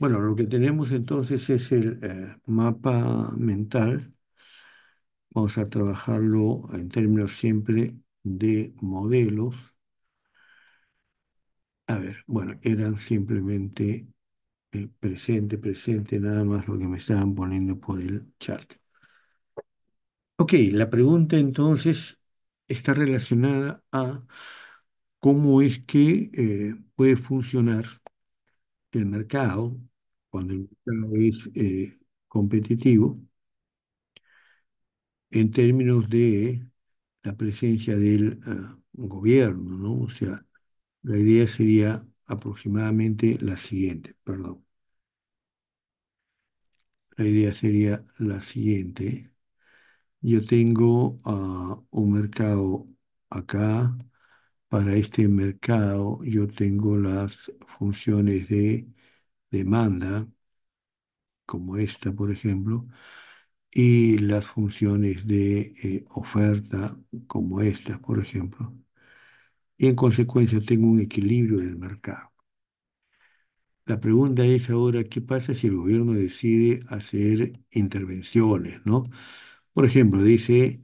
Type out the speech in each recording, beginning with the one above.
Bueno, lo que tenemos entonces es el eh, mapa mental. Vamos a trabajarlo en términos siempre de modelos. A ver, bueno, eran simplemente eh, presente, presente, nada más lo que me estaban poniendo por el chat. Ok, la pregunta entonces está relacionada a cómo es que eh, puede funcionar el mercado cuando el mercado es eh, competitivo, en términos de la presencia del ah, gobierno, ¿no? O sea, la idea sería aproximadamente la siguiente, perdón. La idea sería la siguiente. Yo tengo ah, un mercado acá. Para este mercado yo tengo las funciones de demanda, como esta, por ejemplo, y las funciones de eh, oferta, como estas, por ejemplo. Y en consecuencia tengo un equilibrio en del mercado. La pregunta es ahora, ¿qué pasa si el gobierno decide hacer intervenciones, no? Por ejemplo, dice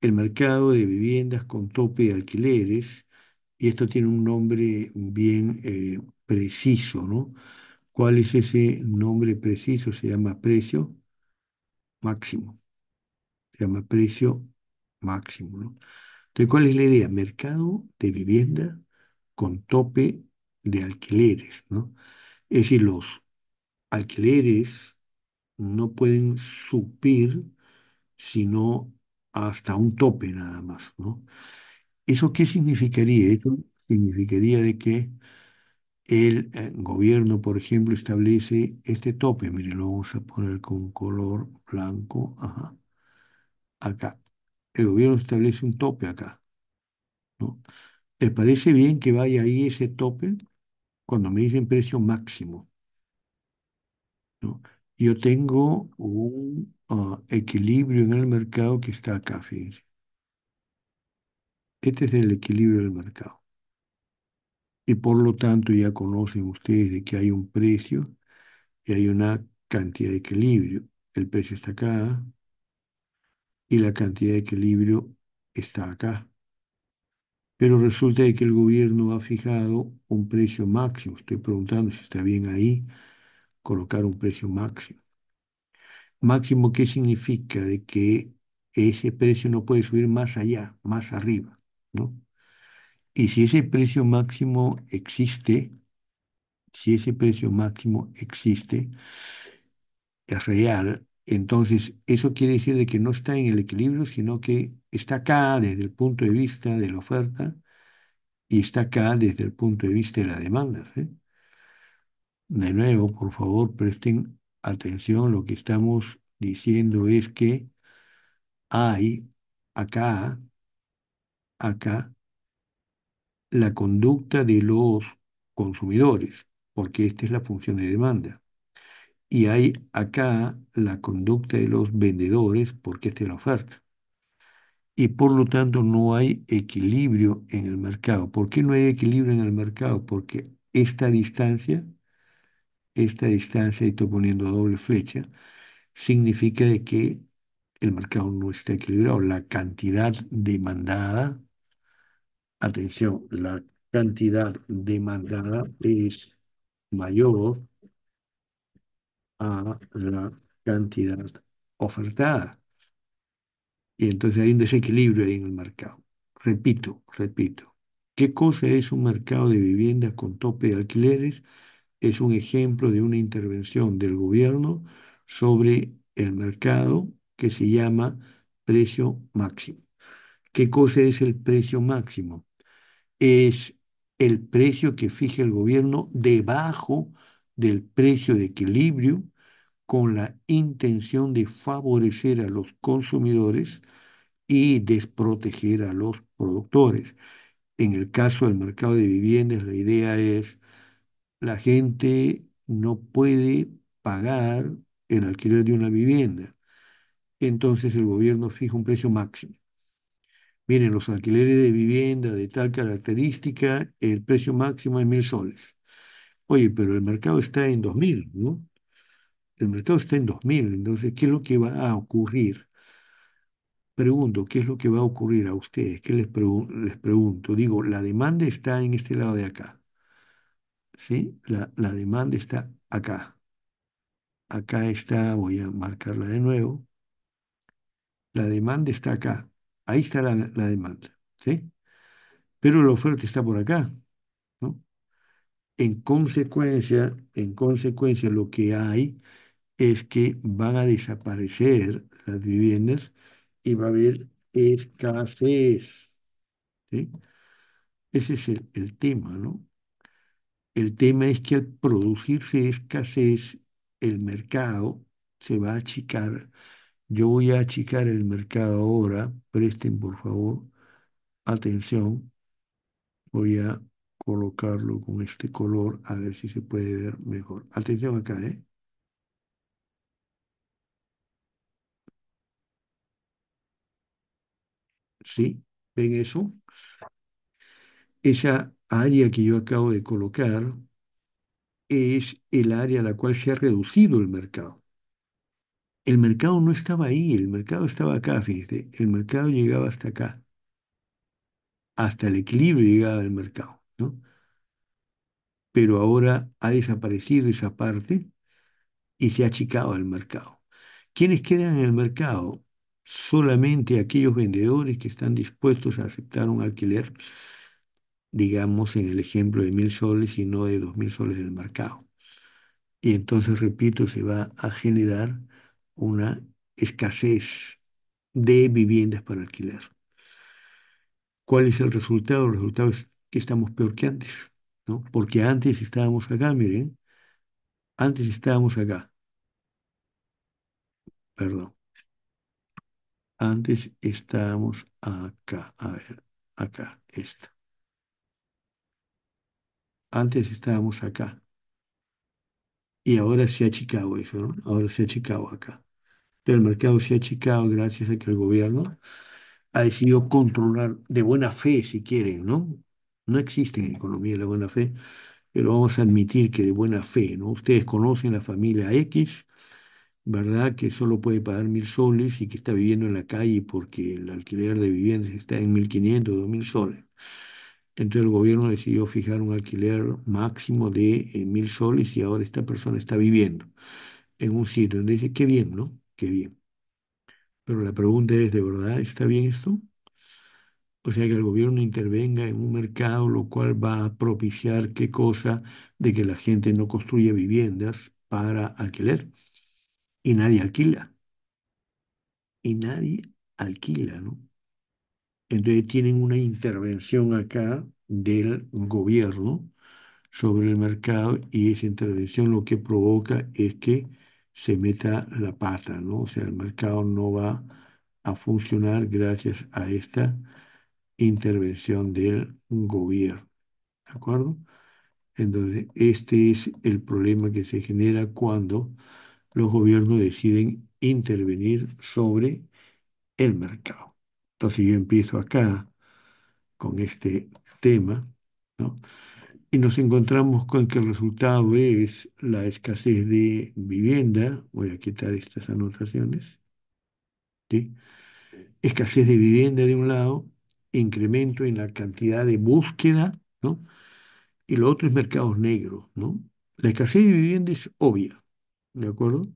el mercado de viviendas con tope de alquileres, y esto tiene un nombre bien eh, preciso, ¿no? ¿Cuál es ese nombre preciso? Se llama precio máximo. Se llama precio máximo. ¿no? Entonces, ¿cuál es la idea? Mercado de vivienda con tope de alquileres. ¿no? Es decir, los alquileres no pueden subir sino hasta un tope nada más. ¿no? ¿Eso qué significaría? Eso significaría de que el eh, gobierno, por ejemplo, establece este tope. Mire, lo vamos a poner con color blanco. Ajá. Acá. El gobierno establece un tope acá. ¿no? ¿Te parece bien que vaya ahí ese tope? Cuando me dicen precio máximo. ¿no? Yo tengo un ah, equilibrio en el mercado que está acá, fíjense. Este es el equilibrio del mercado y por lo tanto ya conocen ustedes de que hay un precio y hay una cantidad de equilibrio. El precio está acá y la cantidad de equilibrio está acá. Pero resulta de que el gobierno ha fijado un precio máximo. Estoy preguntando si está bien ahí colocar un precio máximo. Máximo, ¿qué significa? De que ese precio no puede subir más allá, más arriba, ¿no? Y si ese precio máximo existe, si ese precio máximo existe, es real, entonces eso quiere decir de que no está en el equilibrio, sino que está acá desde el punto de vista de la oferta y está acá desde el punto de vista de la demanda. ¿eh? De nuevo, por favor, presten atención, lo que estamos diciendo es que hay acá, acá, la conducta de los consumidores, porque esta es la función de demanda. Y hay acá la conducta de los vendedores, porque esta es la oferta. Y por lo tanto no hay equilibrio en el mercado. ¿Por qué no hay equilibrio en el mercado? Porque esta distancia, esta distancia, y estoy poniendo doble flecha, significa que el mercado no está equilibrado. La cantidad demandada atención, la cantidad demandada es mayor a la cantidad ofertada. Y entonces hay un desequilibrio en el mercado. Repito, repito, ¿qué cosa es un mercado de viviendas con tope de alquileres? Es un ejemplo de una intervención del gobierno sobre el mercado que se llama precio máximo. ¿Qué cosa es el precio máximo? Es el precio que fija el gobierno debajo del precio de equilibrio con la intención de favorecer a los consumidores y desproteger a los productores. En el caso del mercado de viviendas, la idea es la gente no puede pagar el alquiler de una vivienda. Entonces el gobierno fija un precio máximo. Miren, los alquileres de vivienda de tal característica, el precio máximo es mil soles. Oye, pero el mercado está en 2.000, ¿no? El mercado está en 2.000, entonces, ¿qué es lo que va a ocurrir? Pregunto, ¿qué es lo que va a ocurrir a ustedes? ¿Qué les, les pregunto? Digo, la demanda está en este lado de acá. ¿Sí? la demanda está acá. Acá está, voy a marcarla de nuevo. La demanda está acá. Ahí está la, demanda, ¿sí? Pero la oferta está por acá, ¿no? En consecuencia, en consecuencia lo que hay es que van a desaparecer las viviendas y va a haber escasez, ¿sí? Ese es el, el tema, ¿no? El tema es que al producirse escasez, el mercado se va a achicar yo voy a achicar el mercado ahora, presten por favor atención. Voy a colocarlo con este color a ver si se puede ver mejor. Atención acá, ¿eh? ¿Sí? ¿Ven eso? Esa área que yo acabo de colocar es el área a la cual se ha reducido el mercado el mercado no estaba ahí, el mercado estaba acá, fíjate, el mercado llegaba hasta acá, hasta el equilibrio llegaba el mercado, ¿no? Pero ahora ha desaparecido esa parte y se ha achicado el mercado. ¿Quiénes quedan en el mercado? Solamente aquellos vendedores que están dispuestos a aceptar un alquiler, digamos en el ejemplo de mil soles y no de dos mil soles el mercado. Y entonces, repito, se va a generar una escasez de viviendas para alquilar. ¿Cuál es el resultado? El resultado es que estamos peor que antes, ¿no? Porque antes estábamos acá, miren, antes estábamos acá. Perdón. Antes estábamos acá, a ver, acá, esta. Antes estábamos acá. Y ahora se ha achicado eso, ¿no? Ahora se ha achicado acá. El mercado se ha achicado gracias a que el gobierno ha decidido controlar de buena fe, si quieren, ¿no? No existe en economía de la buena fe, pero vamos a admitir que de buena fe, ¿no? Ustedes conocen la familia X, ¿verdad? Que solo puede pagar mil soles y que está viviendo en la calle porque el alquiler de viviendas está en 1.500, 2.000 soles. Entonces el gobierno decidió fijar un alquiler máximo de eh, mil soles y ahora esta persona está viviendo en un sitio. Donde dice, qué bien, ¿no? qué bien. Pero la pregunta es, ¿de verdad está bien esto? O sea, que el gobierno intervenga en un mercado, lo cual va a propiciar qué cosa de que la gente no construya viviendas para alquiler. Y nadie alquila. Y nadie alquila, ¿no? Entonces tienen una intervención acá del gobierno sobre el mercado y esa intervención lo que provoca es que se meta la pata, ¿no? O sea, el mercado no va a funcionar gracias a esta intervención del gobierno, ¿de acuerdo? Entonces, este es el problema que se genera cuando los gobiernos deciden intervenir sobre el mercado. Entonces, yo empiezo acá con este tema, ¿no? y nos encontramos con que el resultado es la escasez de vivienda, voy a quitar estas anotaciones, escasez de vivienda de un lado, incremento en la cantidad de búsqueda, ¿no? y lo otro es mercados negros. ¿no? La escasez de vivienda es obvia, ¿de acuerdo?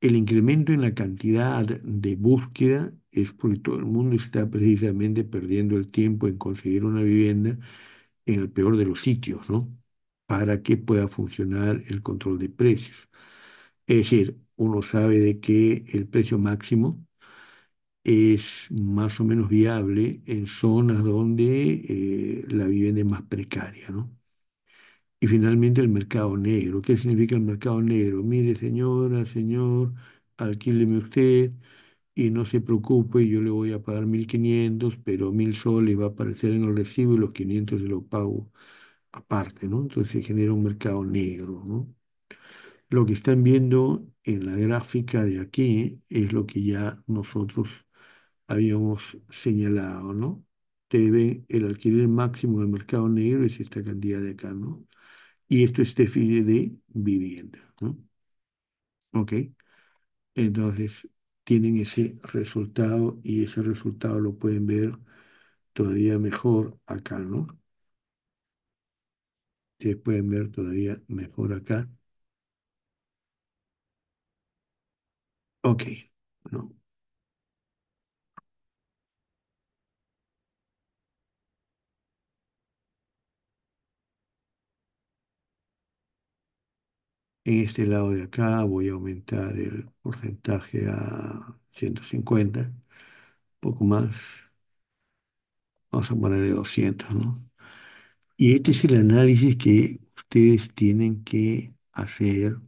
El incremento en la cantidad de búsqueda es porque todo el mundo está precisamente perdiendo el tiempo en conseguir una vivienda en el peor de los sitios, ¿no? Para que pueda funcionar el control de precios. Es decir, uno sabe de que el precio máximo es más o menos viable en zonas donde eh, la vivienda es más precaria, ¿no? Y finalmente el mercado negro. ¿Qué significa el mercado negro? Mire, señora, señor, alquíleme usted, y no se preocupe, yo le voy a pagar 1.500, pero 1.000 soles va a aparecer en el recibo y los 500 se los pago aparte, ¿no? Entonces se genera un mercado negro, ¿no? Lo que están viendo en la gráfica de aquí es lo que ya nosotros habíamos señalado, ¿no? Ustedes ven el alquiler máximo del mercado negro es esta cantidad de acá, ¿no? Y esto es déficit de vivienda, ¿no? Ok. Entonces, tienen ese resultado y ese resultado lo pueden ver todavía mejor acá, ¿no? Ustedes pueden ver todavía mejor acá. Ok, no. En este lado de acá voy a aumentar el porcentaje a 150, un poco más. Vamos a ponerle 200, ¿no? Y este es el análisis que ustedes tienen que hacer.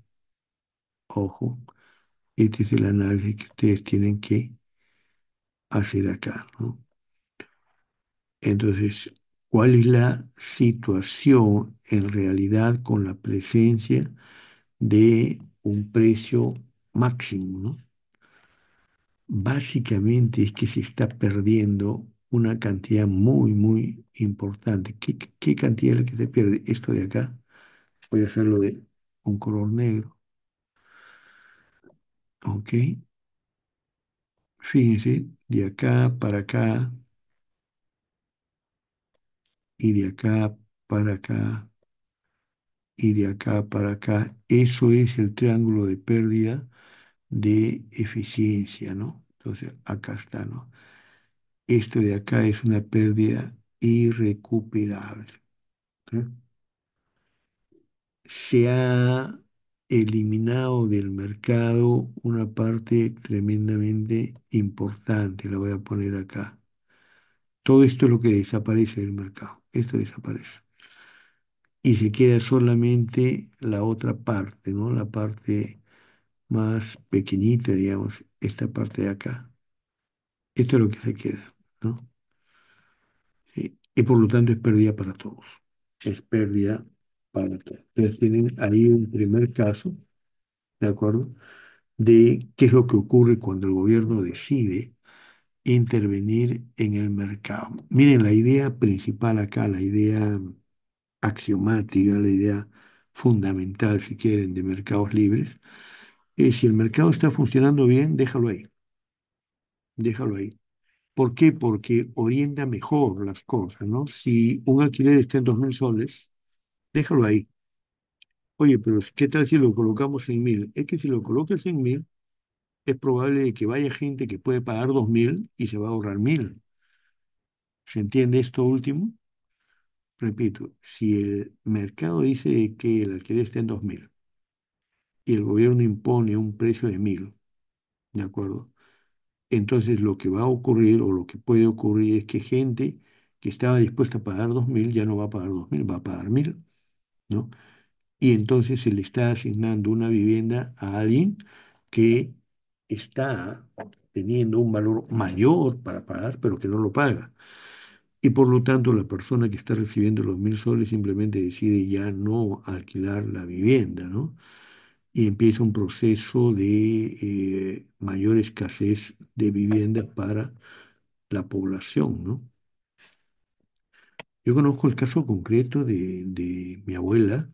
Ojo, este es el análisis que ustedes tienen que hacer acá, ¿no? Entonces, ¿cuál es la situación en realidad con la presencia de un precio máximo, Básicamente es que se está perdiendo una cantidad muy, muy importante. ¿Qué, cantidad es la que se pierde? Esto de acá, voy a hacerlo de un color negro. ¿Ok? Fíjense, de acá para acá y de acá para acá y de acá para acá. Eso es el triángulo de pérdida de eficiencia, ¿no? Entonces, acá está, ¿no? Esto de acá es una pérdida irrecuperable. Se ha eliminado del mercado una parte tremendamente importante, la voy a poner acá. Todo esto es lo que desaparece del mercado, esto desaparece y se queda solamente la otra parte, ¿no? La parte más pequeñita, digamos, esta parte de acá. Esto es lo que se queda, ¿no? Y por lo tanto es pérdida para todos. Es pérdida para todos. Entonces tienen ahí un primer caso, ¿de acuerdo? De qué es lo que ocurre cuando el gobierno decide intervenir en el mercado. Miren, la idea principal acá, la idea axiomática, la idea fundamental, si quieren, de mercados libres, es eh, si el mercado está funcionando bien, déjalo ahí. Déjalo ahí. ¿Por qué? Porque orienta mejor las cosas, ¿no? Si un alquiler está en 2.000 soles, déjalo ahí. Oye, pero ¿qué tal si lo colocamos en 1.000? Es que si lo colocas en 1.000, es probable que vaya gente que puede pagar 2.000 y se va a ahorrar 1.000. ¿Se entiende esto último? repito, si el mercado dice que el alquiler está en 2.000 y el gobierno impone un precio de 1.000, ¿de acuerdo? Entonces lo que va a ocurrir o lo que puede ocurrir es que gente que estaba dispuesta a pagar 2.000 ya no va a pagar 2.000, va a pagar 1.000, ¿no? Y entonces se le está asignando una vivienda a alguien que está teniendo un valor mayor para pagar, pero que no lo paga. Y por lo tanto, la persona que está recibiendo los mil soles simplemente decide ya no alquilar la vivienda, ¿no? Y empieza un proceso de eh, mayor escasez de vivienda para la población, ¿no? Yo conozco el caso concreto de, mi abuela.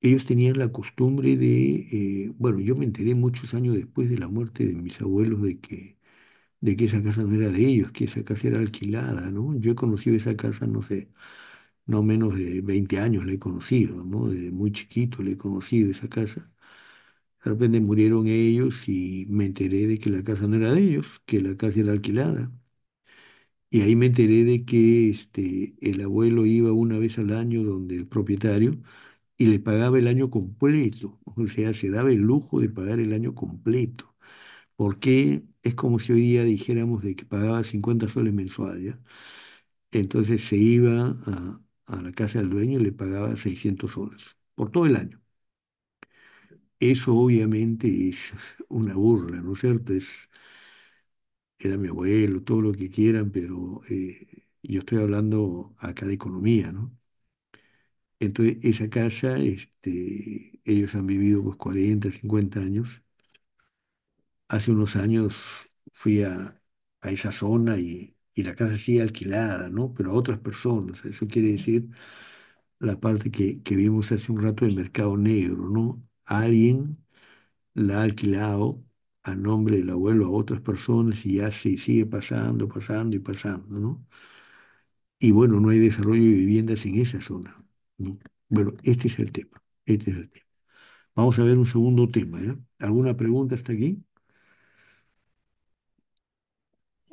Ellos tenían la costumbre de, eh, bueno, yo me enteré muchos años después de la muerte de mis abuelos de que de que esa casa no era de ellos, que esa casa era alquilada, ¿no? Yo he conocido esa casa, no sé, no menos de 20 años la he conocido, ¿no? Desde muy chiquito la he conocido esa casa. De repente murieron ellos y me enteré de que la casa no era de ellos, que la casa era alquilada. Y ahí me enteré de que este, el abuelo iba una vez al año donde el propietario y le pagaba el año completo. O sea, se daba el lujo de pagar el año completo porque es como si hoy día dijéramos de que pagaba 50 soles mensuales. Entonces se iba a, la casa del dueño y le pagaba 600 soles por todo el año. Eso obviamente es una burla, ¿no es cierto? Es, era mi abuelo, todo lo que quieran, pero eh, yo estoy hablando acá de economía, ¿no? Entonces, esa casa, este, ellos han vivido pues 40, 50 años hace unos años fui a, esa zona y, la casa sigue alquilada, ¿no? Pero a otras personas. Eso quiere decir la parte que, que vimos hace un rato del mercado negro, ¿no? Alguien la ha alquilado a nombre del abuelo a otras personas y ya se sigue pasando, pasando y pasando, ¿no? Y bueno, no hay desarrollo de viviendas en esa zona. Bueno, este es el tema, este es el tema. Vamos a ver un segundo tema, ¿Alguna pregunta hasta aquí?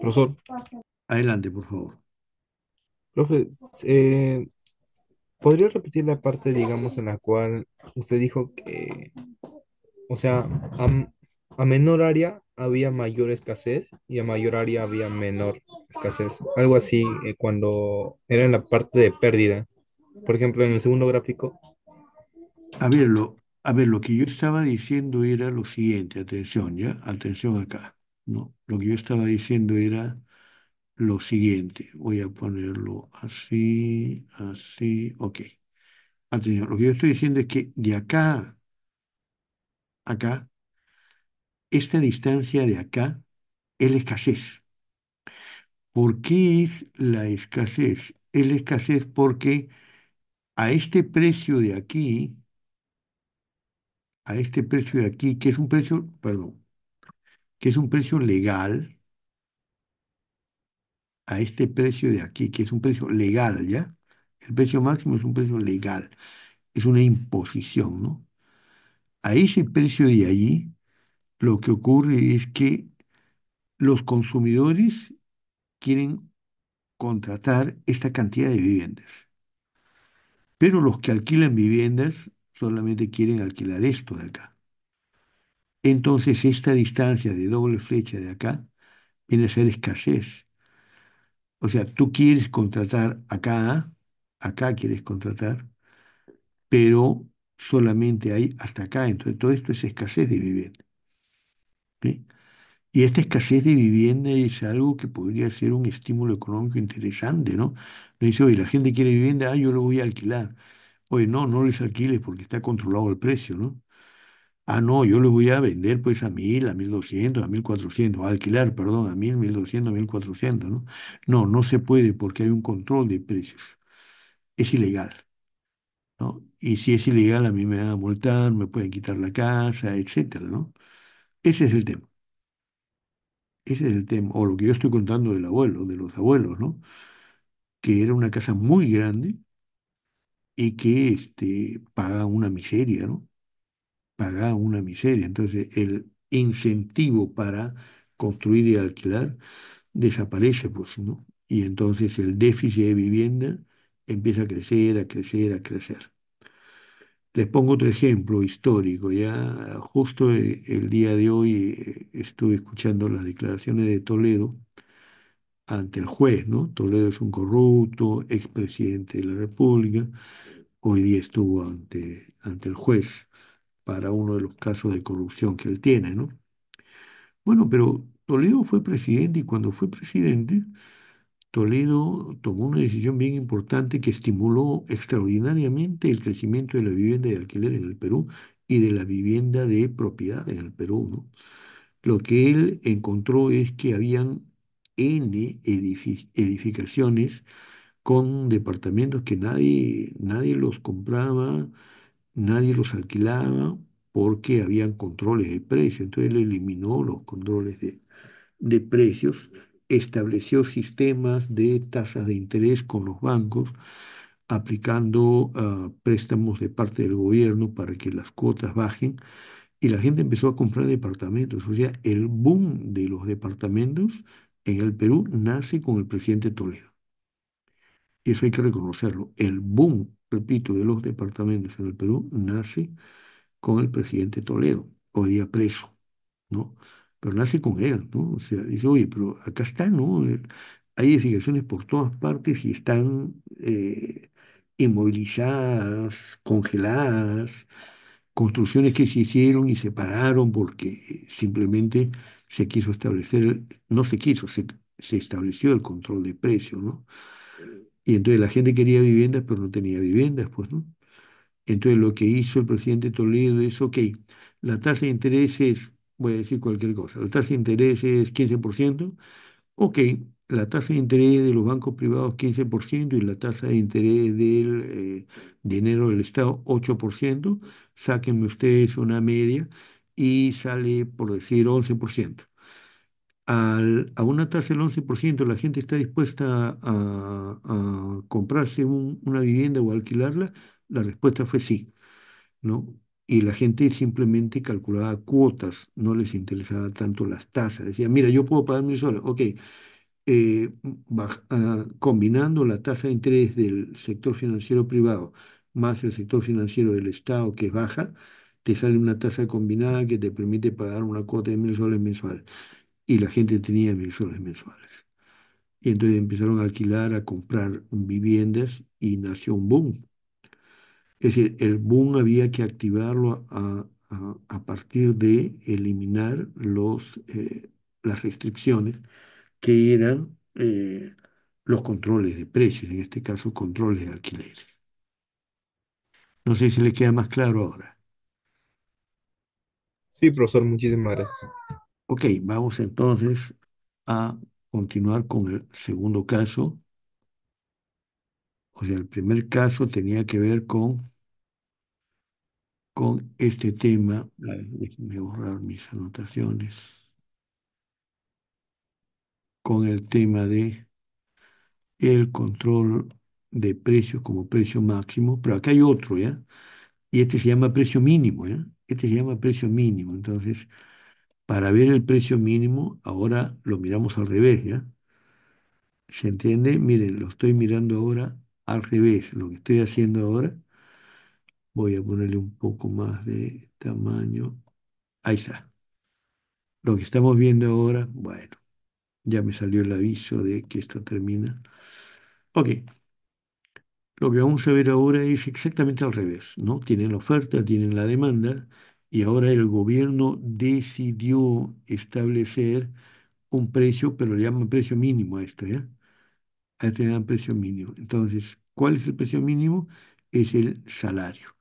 Profesor. Adelante, por favor. Profe, eh, ¿podría repetir la parte, digamos, en la cual usted dijo que, o sea, a, menor área había mayor escasez y a mayor área había menor escasez. Algo así eh, cuando era en la parte de pérdida. Por ejemplo, en el segundo gráfico. A ver, a ver, lo que yo estaba diciendo era lo siguiente, atención, ¿ya? Atención acá. No, lo que yo estaba diciendo era lo siguiente. Voy a ponerlo así, así, ok. Atención, lo que yo estoy diciendo es que de acá, acá, esta distancia de acá es la escasez. ¿Por qué es la escasez? Es la escasez porque a este precio de aquí, a este precio de aquí, que es un precio, perdón, que es un precio legal, a este precio de aquí, que es un precio legal, ¿ya? El precio máximo es un precio legal, es una imposición, ¿no? A ese precio de allí, lo que ocurre es que los consumidores quieren contratar esta cantidad de viviendas. Pero los que alquilan viviendas solamente quieren alquilar esto de acá. Entonces esta distancia de doble flecha de acá viene a ser escasez. O sea, tú quieres contratar acá, acá quieres contratar, pero solamente hay hasta acá. Entonces todo esto es escasez de vivienda. Y esta escasez de vivienda es algo que podría ser un estímulo económico interesante, ¿no? No dice, oye, la gente quiere vivienda, ah, yo lo voy a alquilar. Oye, no, no les alquiles porque está controlado el precio, ¿no? Ah, no, yo le voy a vender pues a 1000, a 1200, a 1400, a alquilar, perdón, a 1000, 1200, 1400, ¿no? No, no se puede porque hay un control de precios. Es ilegal, ¿no? Y si es ilegal a mí me van a multar, me pueden quitar la casa, etcétera, ¿no? Ese es el tema. Ese es el tema, o lo que yo estoy contando del abuelo, de los abuelos, ¿no? Que era una casa muy grande y que este, paga una miseria, ¿no? haga una miseria. Entonces, el incentivo para construir y alquilar desaparece, pues, ¿no? Y entonces el déficit de vivienda empieza a crecer, a crecer, a crecer. Les pongo otro ejemplo histórico. Ya justo eh, el día de hoy eh, estuve escuchando las declaraciones de Toledo ante el juez, ¿no? Toledo es un corrupto, expresidente de la República, hoy día estuvo ante, ante el juez para uno de los casos de corrupción que él tiene, ¿no? Bueno, pero Toledo fue presidente y cuando fue presidente, Toledo tomó una decisión bien importante que estimuló extraordinariamente el crecimiento de la vivienda de alquiler en el Perú y de la vivienda de propiedad en el Perú, Lo que él encontró es que habían N edificaciones con departamentos que nadie, nadie los compraba, nadie los alquilaba porque habían controles de precios. Entonces él eliminó los controles de, precios, estableció sistemas de tasas de interés con los bancos, aplicando ah, préstamos de parte del gobierno para que las cuotas bajen y la gente empezó a comprar departamentos. O sea, el boom de los departamentos en el Perú nace con el presidente Toledo. Eso hay que reconocerlo. El boom repito, de los departamentos en el Perú nace con el presidente Toledo, hoy día preso, ¿no? Pero nace con él, ¿no? O sea, dice, oye, pero acá está, ¿no? Eh, hay edificaciones por todas partes y están eh, inmovilizadas, congeladas, construcciones que se hicieron y se pararon porque simplemente se quiso establecer, no se quiso, se, se estableció el control de precio, ¿no? Y entonces la gente quería viviendas, pero no tenía viviendas, pues, ¿no? Entonces lo que hizo el presidente Toledo es, ok, la tasa de interés es, voy a decir cualquier cosa, la tasa de interés es 15%, ok, la tasa de interés de los bancos privados 15% y la tasa de interés del eh, dinero del Estado 8%, sáquenme ustedes una media y sale, por decir, 11% a una tasa del 11% la gente está dispuesta a, comprarse una vivienda o alquilarla, la respuesta fue sí, ¿no? Y la gente simplemente calculaba cuotas, no les interesaba tanto las tasas. Decía, mira, yo puedo pagar mil soles. Ok, eh, ah, combinando la tasa de interés del sector financiero privado más el sector financiero del Estado, que es baja, te sale una tasa combinada que te permite pagar una cuota de mil soles mensual y la gente tenía mil mensuales. Y entonces empezaron a alquilar, a comprar viviendas y nació un boom. Es decir, el boom había que activarlo a, partir de eliminar los, eh, las restricciones que eran eh, los controles de precios, en este caso controles de alquileres. No sé si le queda más claro ahora. Sí, profesor, muchísimas gracias. Ok, vamos entonces a continuar con el segundo caso. O sea, el primer caso tenía que ver con, con este tema. déjenme borrar mis anotaciones. Con el tema de el control de precios como precio máximo. Pero acá hay otro, ¿ya? Y este se llama precio mínimo, ¿ya? Este se llama precio mínimo. Entonces, para ver el precio mínimo, ahora lo miramos al revés, ¿ya? ¿Se entiende? Miren, lo estoy mirando ahora al revés, lo que estoy haciendo ahora. Voy a ponerle un poco más de tamaño. Ahí está. Lo que estamos viendo ahora, bueno, ya me salió el aviso de que esto termina. Ok. Lo que vamos a ver ahora es exactamente al revés, ¿no? Tienen la oferta, tienen la demanda, y ahora el gobierno decidió establecer un precio, pero le llaman precio mínimo a esto, ¿ya? ¿eh? A este un precio mínimo. Entonces, ¿cuál es el precio mínimo? Es el salario.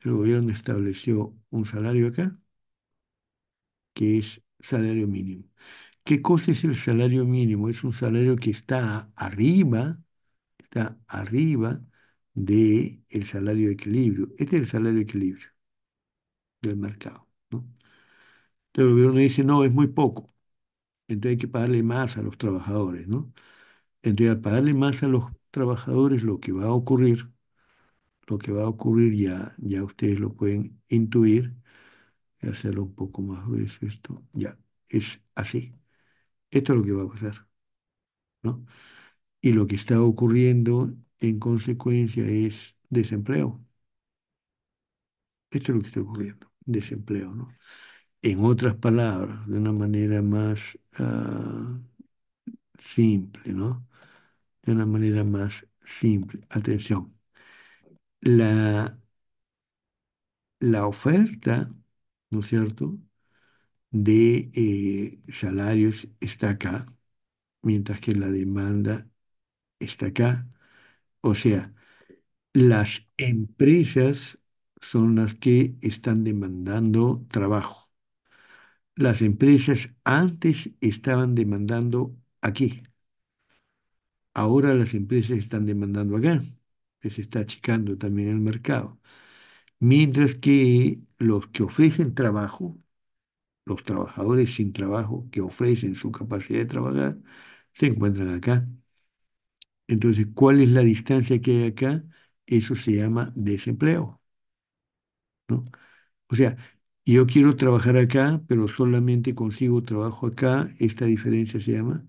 El gobierno estableció un salario acá, que es salario mínimo. ¿Qué cosa es el salario mínimo? Es un salario que está arriba, está arriba del salario de equilibrio. Este es el salario de equilibrio del mercado. Entonces el gobierno dice, no, es muy poco. Entonces hay que pagarle más a los trabajadores. ¿no? Entonces al pagarle más a los trabajadores lo que va a ocurrir, lo que va a ocurrir ya, ya ustedes lo pueden intuir, Y hacerlo un poco más grueso esto, ya, es así. Esto es lo que va a pasar. Y lo que está ocurriendo en consecuencia es desempleo. Esto es lo que está ocurriendo desempleo. ¿no? En otras palabras, de una manera más ah, simple, ¿no? De una manera más simple. Atención, la, la oferta, ¿no es cierto?, de eh, salarios está acá, mientras que la demanda está acá. O sea, las empresas son las que están demandando trabajo. Las empresas antes estaban demandando aquí. Ahora las empresas están demandando acá, se está achicando también el mercado. Mientras que los que ofrecen trabajo, los trabajadores sin trabajo que ofrecen su capacidad de trabajar, se encuentran acá. Entonces, ¿cuál es la distancia que hay acá? Eso se llama desempleo. ¿no? O sea, yo quiero trabajar acá, pero solamente consigo trabajo acá, esta diferencia se llama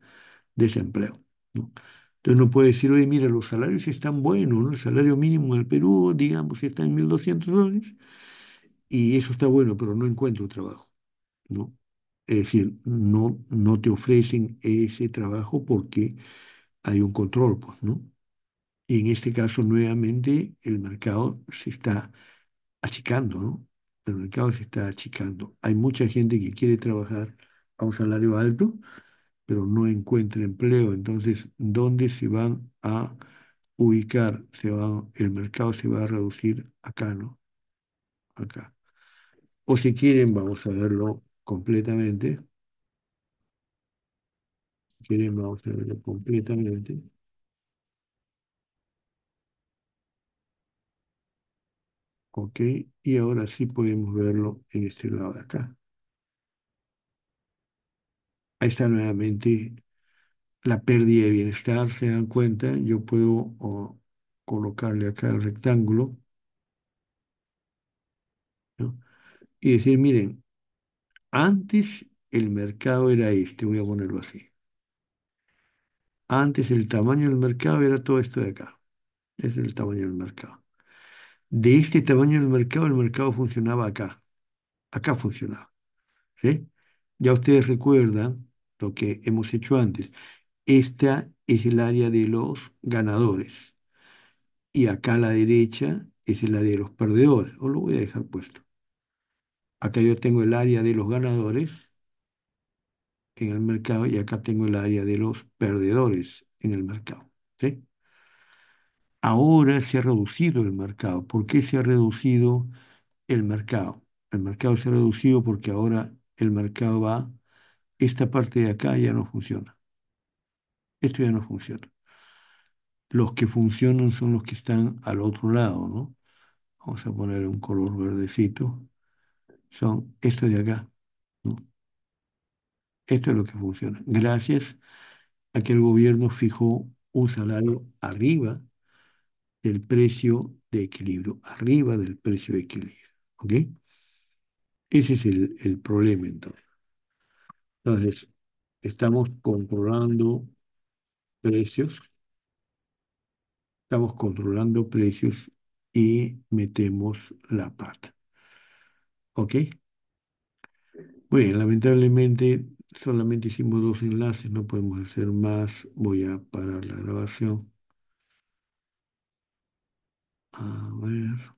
desempleo, ¿no? Entonces no puede decir, oye, mira, los salarios están buenos, El salario mínimo en el Perú, digamos, está en 1.200 dólares, y eso está bueno, pero no encuentro trabajo, ¿no? Es decir, no, no te ofrecen ese trabajo porque hay un control, pues, ¿no? Y en este caso, nuevamente, el mercado se está achicando, ¿no? El mercado se está achicando. Hay mucha gente que quiere trabajar a un salario alto, pero no encuentra empleo. Entonces, ¿dónde se van a ubicar? Se va, el mercado se va a reducir acá, ¿no? Acá. O si quieren, vamos a verlo completamente. Si quieren, vamos a verlo completamente. ¿Ok? Y ahora sí podemos verlo en este lado de acá. Ahí está nuevamente la pérdida de bienestar, se dan cuenta, yo puedo colocarle acá el rectángulo y decir, miren, antes el mercado era este, voy a ponerlo así. Antes el tamaño del mercado era todo esto de acá. ese es el tamaño del mercado de este tamaño del mercado, el mercado funcionaba acá. Acá funcionaba. ¿sí? Ya ustedes recuerdan lo que hemos hecho antes. Esta es el área de los ganadores. Y acá a la derecha es el área de los perdedores. Os lo voy a dejar puesto. Acá yo tengo el área de los ganadores en el mercado y acá tengo el área de los perdedores en el mercado. ¿sí? Ahora se ha reducido el mercado. ¿Por qué se ha reducido el mercado? El mercado se ha reducido porque ahora el mercado va, esta parte de acá ya no funciona. Esto ya no funciona. Los que funcionan son los que están al otro lado, ¿no? Vamos a poner un color verdecito. Son estos de acá. ¿no? Esto es lo que funciona. Gracias a que el gobierno fijó un salario arriba del precio de equilibrio, arriba del precio de equilibrio. ¿Ok? Ese es el, problema entonces. Entonces, estamos controlando precios, estamos controlando precios y metemos la pata. ¿Ok? Muy lamentablemente solamente hicimos dos enlaces, no podemos hacer más. Voy a parar la grabación. 啊，也是。